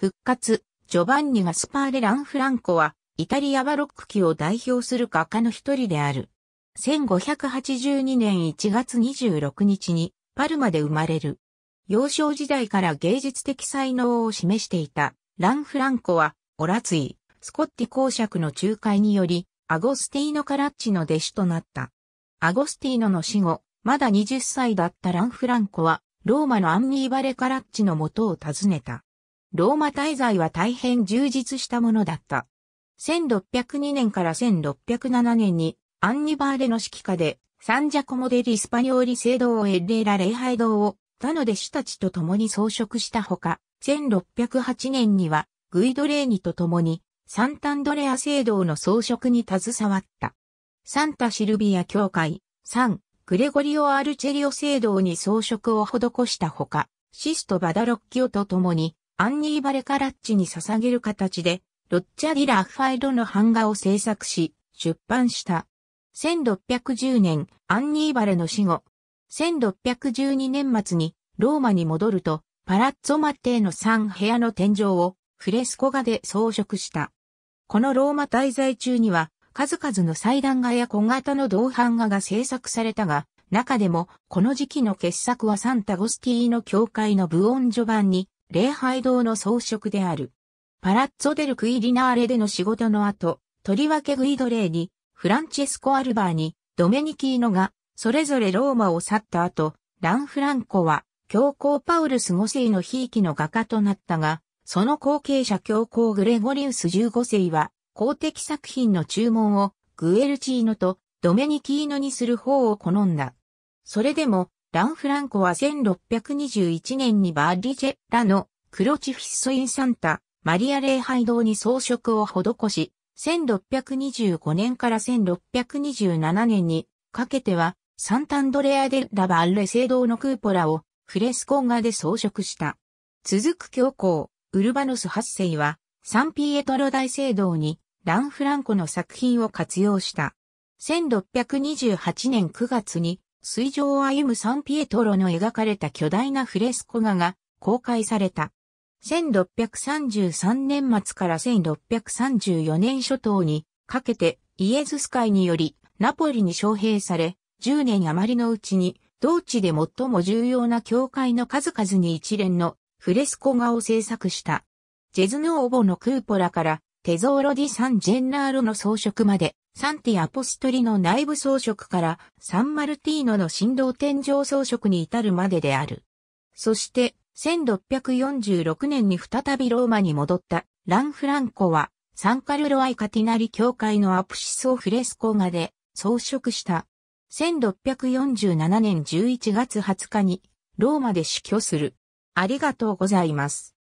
復活、ジョバンニ・ガスパーレ・ランフランコは、イタリアバロック期を代表する画家の一人である。1582年1月26日に、パルマで生まれる。幼少時代から芸術的才能を示していた、ランフランコは、オラツイ、スコッティ公爵の仲介により、アゴスティーノ・カラッチの弟子となった。アゴスティーノの死後、まだ20歳だったランフランコは、ローマのアンニーバレ・カラッチの元を訪ねた。ローマ滞在は大変充実したものだった。1602年から1607年にアンニバーレの指揮下でサンジャコモデリスパニョーリ聖堂をエッレーラ礼拝堂を他の弟子たちと共に装飾したほか、1608年にはグイドレーニと共にサンタンドレア聖堂の装飾に携わった。サンタシルビア教会、サン、グレゴリオ・アルチェリオ聖堂に装飾を施したほか、シスト・バダロッキオと共にアンニーバレカラッチに捧げる形で、ロッチャディ・ラッファエロの版画を制作し、出版した。1610年、アンニーバレの死後、1612年末にローマに戻ると、パラッツォマッテーの3部屋の天井をフレスコ画で装飾した。このローマ滞在中には、数々の祭壇画や小型の銅版画が制作されたが、中でも、この時期の傑作はサンタゴスティーの教会のブオンジョ版に礼拝堂の装飾である。パラッツォデルクイリナーレでの仕事の後、とりわけグイドレーニ、フランチェスコ・アルバーニ、ドメニキーノが、それぞれローマを去った後、ラン・フランコは、教皇パウルス5世の悲劇の画家となったが、その後継者教皇グレゴリウス15世は、公的作品の注文をグエルチーノとドメニキーノにする方を好んだ。それでも、ラン・フランコは1621年にバーリジェラのクロチフィッソ・イン・サンタ、マリア礼拝堂に装飾を施し、1625年から1627年にかけては、サンタンドレア・デ・ラ・バッレ聖堂のクーポラをフレスコン画で装飾した。続く教皇、ウルバノス8世は、サンピエトロ大聖堂にラン・フランコの作品を活用した。1628年9月に水上を歩むサンピエトロの描かれた巨大なフレスコ画が公開された。1633年末から1634年初頭にかけてイエズス会によりナポリに招聘され、10年余りのうちに同地で最も重要な教会の数々に一連のフレスコ画を制作した。ジェズヌオボのクーポラからテゾーロディ・サン・ジェンナーロの装飾までサンティアポストリの内部装飾からサンマルティーノの振動天井装飾に至るまでである。そして、1646年に再びローマに戻ったランフランコは、サンカルロアイカティナリ教会のアプシスをフレスコ画で装飾した。1647年11月20日にローマで死去する。ありがとうございます。